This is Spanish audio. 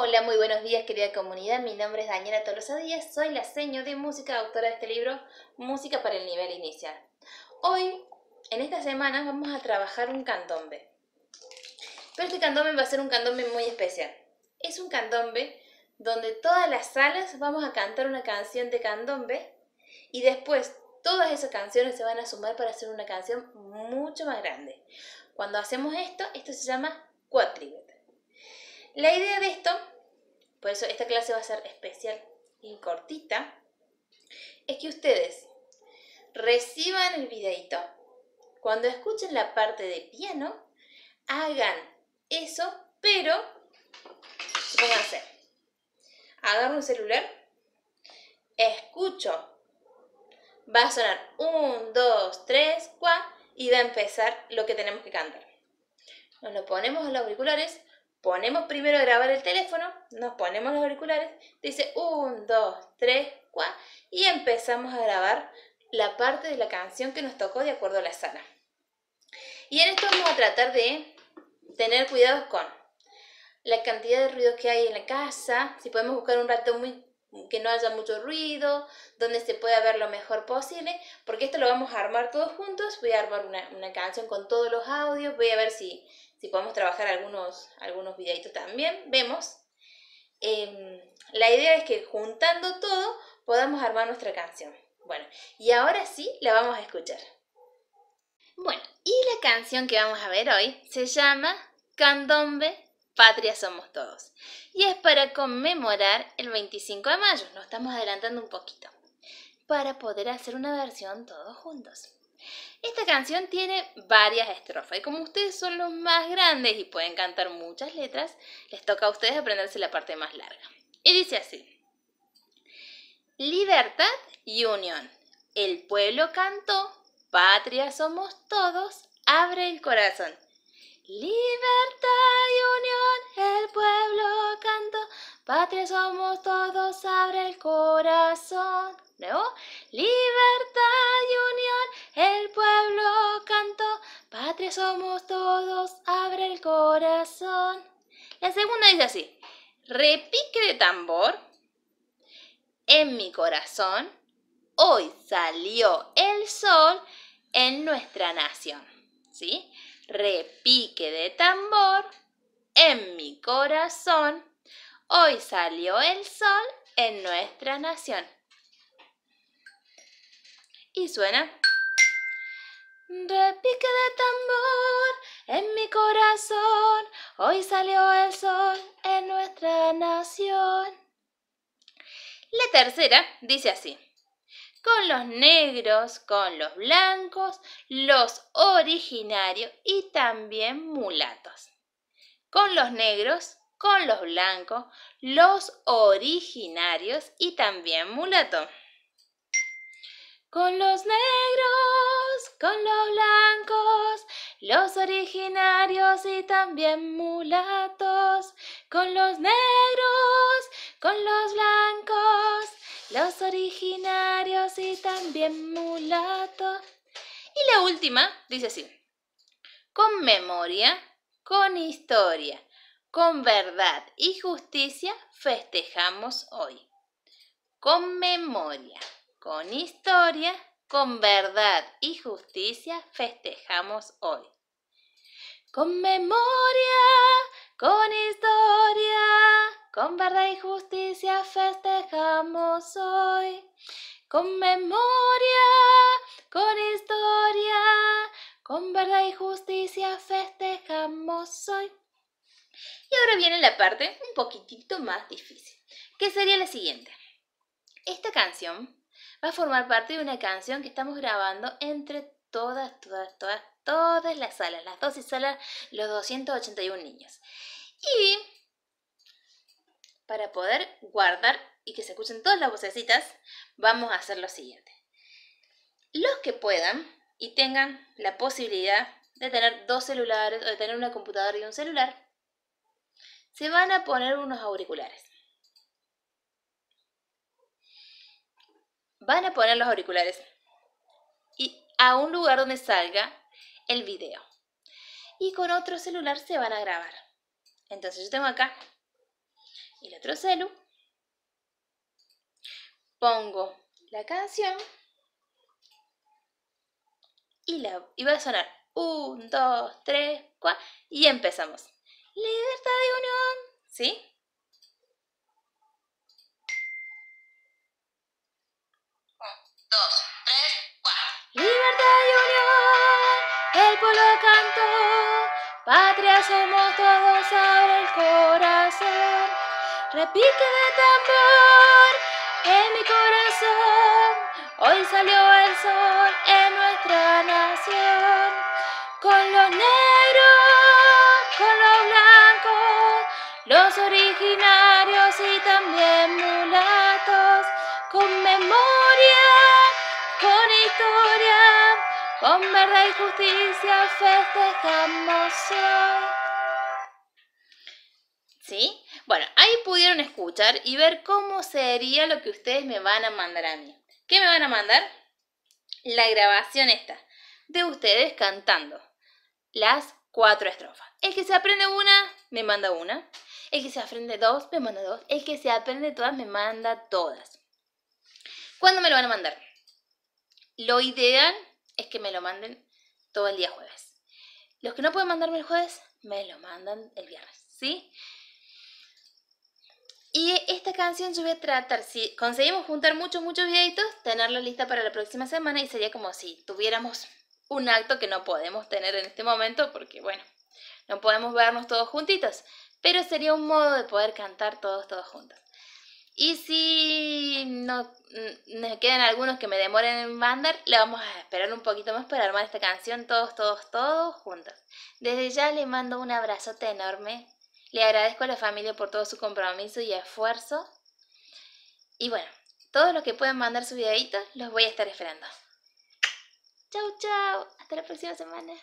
Hola, muy buenos días querida comunidad, mi nombre es Daniela Tolosa Díaz, soy la seño de música, autora de este libro Música para el nivel inicial. Hoy, en esta semana, vamos a trabajar un candombe. Pero este candombe va a ser un candombe muy especial. Es un candombe donde todas las salas vamos a cantar una canción de candombe y después todas esas canciones se van a sumar para hacer una canción mucho más grande. Cuando hacemos esto, esto se llama cuatribe. La idea de esto, por eso esta clase va a ser especial y cortita, es que ustedes reciban el videito. Cuando escuchen la parte de piano, hagan eso, pero a hacer? agarro un celular, escucho, va a sonar 1, 2, 3, 4 y va a empezar lo que tenemos que cantar. Nos lo ponemos en los auriculares ponemos primero a grabar el teléfono, nos ponemos los auriculares, dice 1, 2, 3, 4 y empezamos a grabar la parte de la canción que nos tocó de acuerdo a la sala. Y en esto vamos a tratar de tener cuidados con la cantidad de ruidos que hay en la casa, si podemos buscar un rato que no haya mucho ruido, donde se pueda ver lo mejor posible, porque esto lo vamos a armar todos juntos. Voy a armar una canción con todos los audios, voy a ver si, si podemos trabajar algunos, algunos videitos también, vemos. Em, la idea es que juntando todo podamos armar nuestra canción. Bueno, y ahora sí la vamos a escuchar. Bueno, y la canción que vamos a ver hoy se llama Candombe patria somos todos. Y es para conmemorar el 25 de mayo, nos estamos adelantando un poquito, para poder hacer una versión todos juntos. Esta canción tiene varias estrofas y como ustedes son los más grandes y pueden cantar muchas letras, les toca a ustedes aprenderse la parte más larga. Y dice así. Libertad y unión. El pueblo cantó, patria somos todos, abre el corazón. Libertad y unión, el pueblo cantó, patria somos todos, abre el corazón. libertad y unión, el pueblo cantó, patria somos todos, abre el corazón. La segunda dice así, repique de tambor, en mi corazón, hoy salió el sol en nuestra nación. ¿Sí? Repique de tambor, en mi corazón, hoy salió el sol en nuestra nación. Y suena. Repique de tambor en mi corazón, hoy salió el sol en nuestra nación. La tercera dice así. Con los negros, con los blancos, los originarios y también mulatos. Con los negros, con los blancos, los originarios y también mulatos con los negros, con los blancos, los originarios y también mulatos, con los negros, con los blancos, los originarios y también mulatos. Y la última dice así, con memoria, con historia, con verdad y justicia festejamos hoy. Con memoria con historia, con verdad y justicia festejamos hoy. Con memoria, con historia, con verdad y justicia festejamos hoy. Con memoria, con historia, con verdad y justicia festejamos hoy. Y ahora viene la parte un poquitito más difícil, que sería la siguiente. Esta canción va a formar parte de una canción que estamos grabando entre todas, todas, todas, todas las salas, las 12 salas, los 281 niños. Y para poder guardar y que se escuchen todas las vocecitas, vamos a hacer lo siguiente. Los que puedan y tengan la posibilidad de tener dos celulares o de tener una computadora y un celular, se van a poner unos auriculares. van a poner los auriculares y a un lugar donde salga el video. Y con otro celular se van a grabar. Entonces yo tengo acá el otro celu. Pongo la canción y, la, y va a sonar 1, 2, 3, 4 y empezamos. Libertad de unión, ¿sí? Libertad y unión, el pueblo cantó. Patria somos todos, sobre el corazón. Repique de tambor en mi corazón. Hoy salió el sol en nuestra nación. Con los negros. con verdad y justicia festejamos hoy. ¿Sí? Bueno, ahí pudieron escuchar y ver cómo sería lo que ustedes me van a mandar a mí. ¿Qué me van a mandar? La grabación esta, de ustedes cantando las cuatro estrofas. El que se aprende una, me manda una. El que se aprende dos, me manda dos. El que se aprende todas, me manda todas. ¿Cuándo me lo van a mandar? Lo ideal es que me lo manden todo el día jueves. Los que no pueden mandarme el jueves, me lo mandan el viernes, ¿sí? Y esta canción yo voy a tratar, si conseguimos juntar muchos, muchos videitos, tenerla lista para la próxima semana y sería como si tuviéramos un acto que no podemos tener en este momento porque, bueno, no podemos vernos todos juntitos, pero sería un modo de poder cantar todos, todos juntos. Y si nos quedan algunos que me demoren en mandar, le vamos a esperar un poquito más para armar esta canción todos, todos, todos juntos. Desde ya le mando un abrazote enorme. Le agradezco a la familia por todo su compromiso y esfuerzo. Y bueno, todos los que pueden mandar su videito, los voy a estar esperando. Chau, chau. Hasta la próxima semana.